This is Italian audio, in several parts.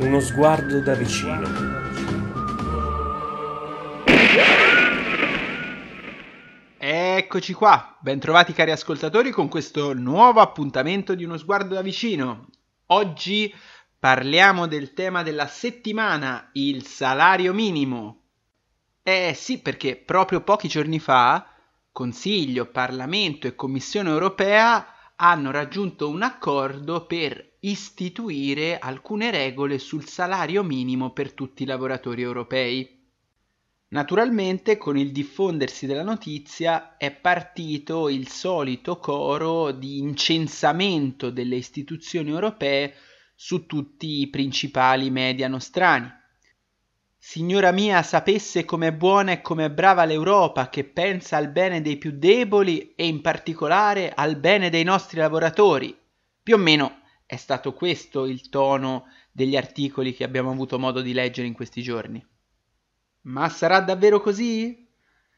uno sguardo da vicino. Eccoci qua, bentrovati cari ascoltatori con questo nuovo appuntamento di uno sguardo da vicino. Oggi parliamo del tema della settimana, il salario minimo. Eh sì, perché proprio pochi giorni fa Consiglio, Parlamento e Commissione europea hanno raggiunto un accordo per istituire alcune regole sul salario minimo per tutti i lavoratori europei. Naturalmente con il diffondersi della notizia è partito il solito coro di incensamento delle istituzioni europee su tutti i principali media nostrani. Signora mia, sapesse com'è buona e com'è brava l'Europa che pensa al bene dei più deboli e in particolare al bene dei nostri lavoratori. Più o meno è stato questo il tono degli articoli che abbiamo avuto modo di leggere in questi giorni. Ma sarà davvero così?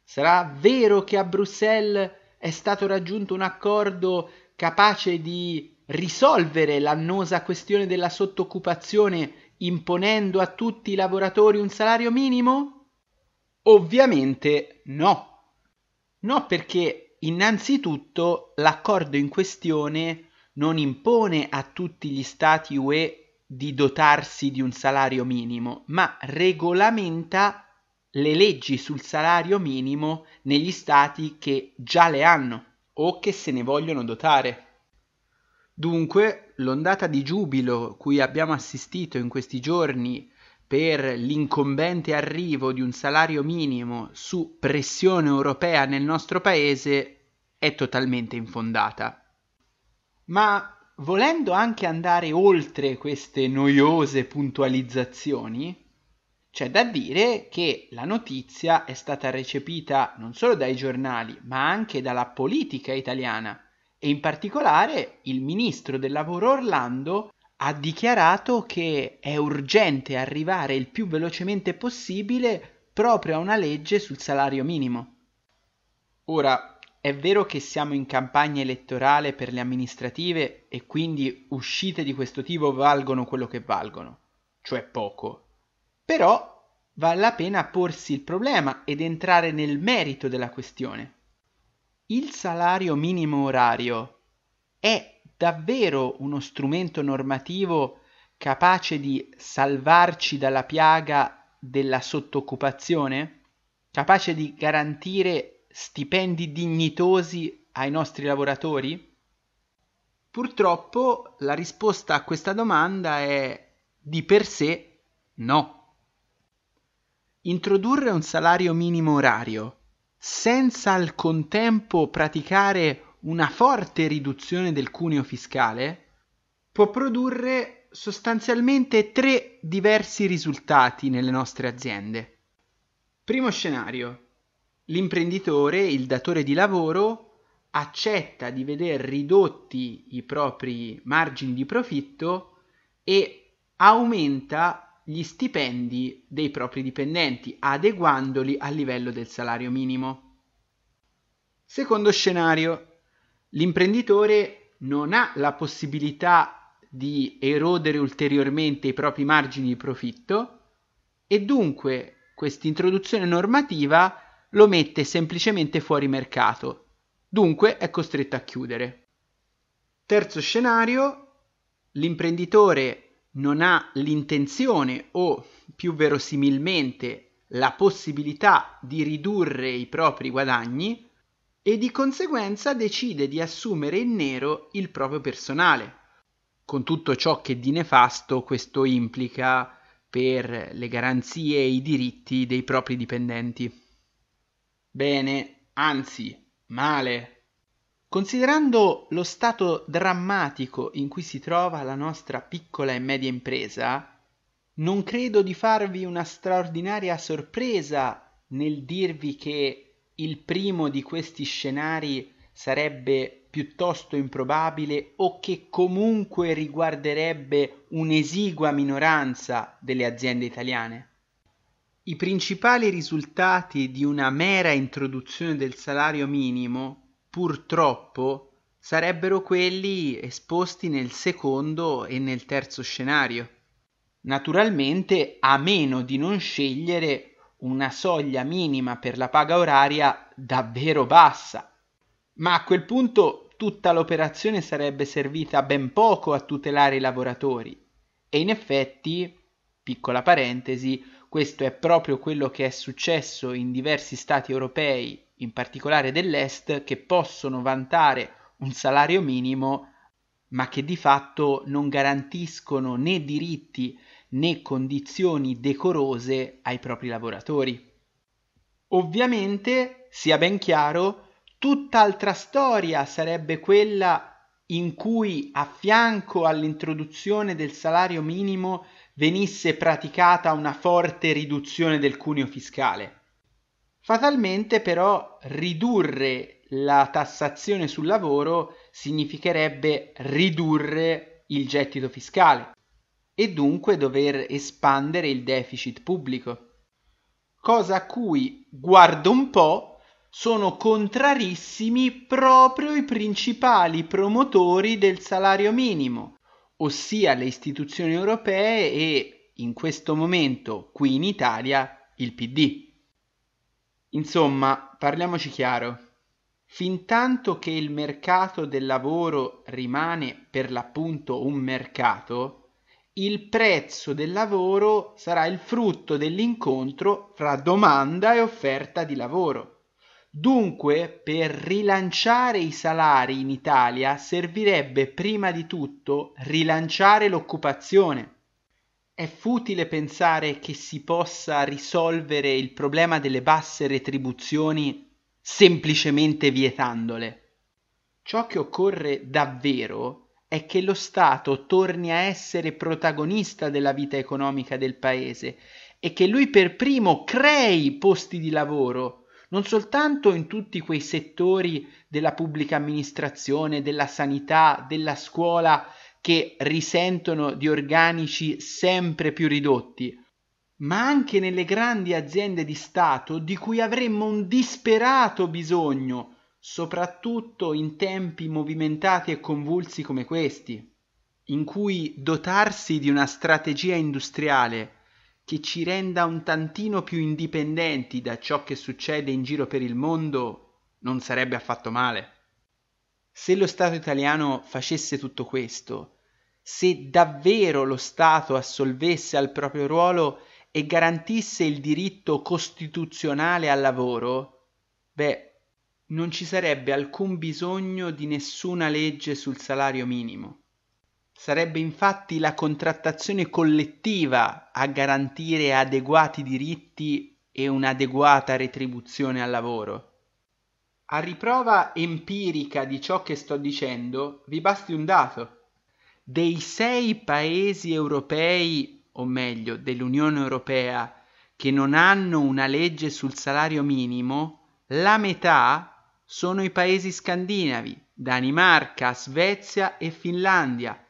Sarà vero che a Bruxelles è stato raggiunto un accordo capace di risolvere l'annosa questione della sottoccupazione imponendo a tutti i lavoratori un salario minimo? Ovviamente no. No perché innanzitutto l'accordo in questione non impone a tutti gli Stati UE di dotarsi di un salario minimo, ma regolamenta le leggi sul salario minimo negli Stati che già le hanno o che se ne vogliono dotare. Dunque, l'ondata di giubilo cui abbiamo assistito in questi giorni per l'incombente arrivo di un salario minimo su pressione europea nel nostro paese è totalmente infondata ma volendo anche andare oltre queste noiose puntualizzazioni, c'è da dire che la notizia è stata recepita non solo dai giornali, ma anche dalla politica italiana e in particolare il ministro del lavoro Orlando ha dichiarato che è urgente arrivare il più velocemente possibile proprio a una legge sul salario minimo. Ora, è vero che siamo in campagna elettorale per le amministrative e quindi uscite di questo tipo valgono quello che valgono, cioè poco. Però vale la pena porsi il problema ed entrare nel merito della questione. Il salario minimo orario è davvero uno strumento normativo capace di salvarci dalla piaga della sottooccupazione? Capace di garantire stipendi dignitosi ai nostri lavoratori? Purtroppo la risposta a questa domanda è di per sé no. Introdurre un salario minimo orario senza al contempo praticare una forte riduzione del cuneo fiscale può produrre sostanzialmente tre diversi risultati nelle nostre aziende. Primo scenario l'imprenditore, il datore di lavoro, accetta di veder ridotti i propri margini di profitto e aumenta gli stipendi dei propri dipendenti, adeguandoli al livello del salario minimo. Secondo scenario, l'imprenditore non ha la possibilità di erodere ulteriormente i propri margini di profitto e dunque questa introduzione normativa lo mette semplicemente fuori mercato, dunque è costretto a chiudere. Terzo scenario, l'imprenditore non ha l'intenzione o più verosimilmente la possibilità di ridurre i propri guadagni e di conseguenza decide di assumere in nero il proprio personale, con tutto ciò che di nefasto questo implica per le garanzie e i diritti dei propri dipendenti bene, anzi male. Considerando lo stato drammatico in cui si trova la nostra piccola e media impresa, non credo di farvi una straordinaria sorpresa nel dirvi che il primo di questi scenari sarebbe piuttosto improbabile o che comunque riguarderebbe un'esigua minoranza delle aziende italiane. I principali risultati di una mera introduzione del salario minimo, purtroppo, sarebbero quelli esposti nel secondo e nel terzo scenario. Naturalmente, a meno di non scegliere una soglia minima per la paga oraria davvero bassa. Ma a quel punto tutta l'operazione sarebbe servita ben poco a tutelare i lavoratori. E in effetti, piccola parentesi, questo è proprio quello che è successo in diversi stati europei, in particolare dell'Est, che possono vantare un salario minimo, ma che di fatto non garantiscono né diritti né condizioni decorose ai propri lavoratori. Ovviamente, sia ben chiaro, tutt'altra storia sarebbe quella in cui a fianco all'introduzione del salario minimo venisse praticata una forte riduzione del cuneo fiscale. Fatalmente però ridurre la tassazione sul lavoro significherebbe ridurre il gettito fiscale e dunque dover espandere il deficit pubblico. Cosa a cui, guardo un po', sono contrarissimi proprio i principali promotori del salario minimo, ossia le istituzioni europee e in questo momento qui in Italia il PD. Insomma, parliamoci chiaro. fin tanto che il mercato del lavoro rimane per l'appunto un mercato, il prezzo del lavoro sarà il frutto dell'incontro fra domanda e offerta di lavoro. Dunque, per rilanciare i salari in Italia servirebbe prima di tutto rilanciare l'occupazione. È futile pensare che si possa risolvere il problema delle basse retribuzioni semplicemente vietandole. Ciò che occorre davvero è che lo Stato torni a essere protagonista della vita economica del Paese e che lui per primo crei posti di lavoro non soltanto in tutti quei settori della pubblica amministrazione, della sanità, della scuola che risentono di organici sempre più ridotti, ma anche nelle grandi aziende di Stato di cui avremmo un disperato bisogno, soprattutto in tempi movimentati e convulsi come questi, in cui dotarsi di una strategia industriale che ci renda un tantino più indipendenti da ciò che succede in giro per il mondo non sarebbe affatto male. Se lo Stato italiano facesse tutto questo, se davvero lo Stato assolvesse al proprio ruolo e garantisse il diritto costituzionale al lavoro, beh, non ci sarebbe alcun bisogno di nessuna legge sul salario minimo. Sarebbe infatti la contrattazione collettiva a garantire adeguati diritti e un'adeguata retribuzione al lavoro. A riprova empirica di ciò che sto dicendo, vi basti un dato. Dei sei paesi europei, o meglio dell'Unione Europea, che non hanno una legge sul salario minimo, la metà sono i paesi scandinavi, Danimarca, Svezia e Finlandia,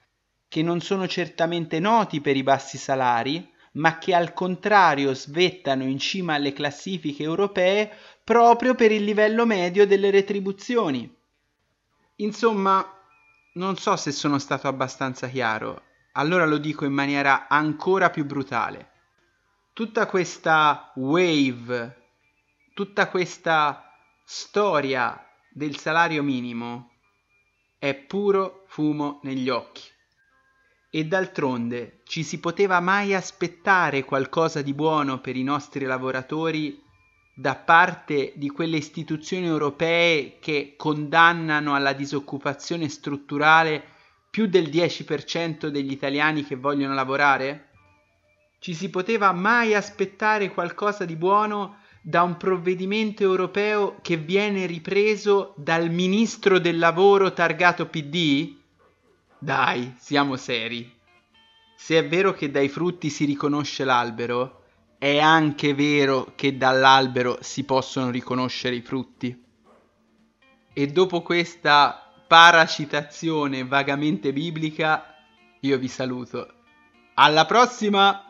che non sono certamente noti per i bassi salari, ma che al contrario svettano in cima alle classifiche europee proprio per il livello medio delle retribuzioni. Insomma, non so se sono stato abbastanza chiaro, allora lo dico in maniera ancora più brutale. Tutta questa wave, tutta questa storia del salario minimo è puro fumo negli occhi. E d'altronde ci si poteva mai aspettare qualcosa di buono per i nostri lavoratori da parte di quelle istituzioni europee che condannano alla disoccupazione strutturale più del 10% degli italiani che vogliono lavorare? Ci si poteva mai aspettare qualcosa di buono da un provvedimento europeo che viene ripreso dal ministro del lavoro targato PD? Dai, siamo seri. Se è vero che dai frutti si riconosce l'albero, è anche vero che dall'albero si possono riconoscere i frutti. E dopo questa paracitazione vagamente biblica, io vi saluto. Alla prossima!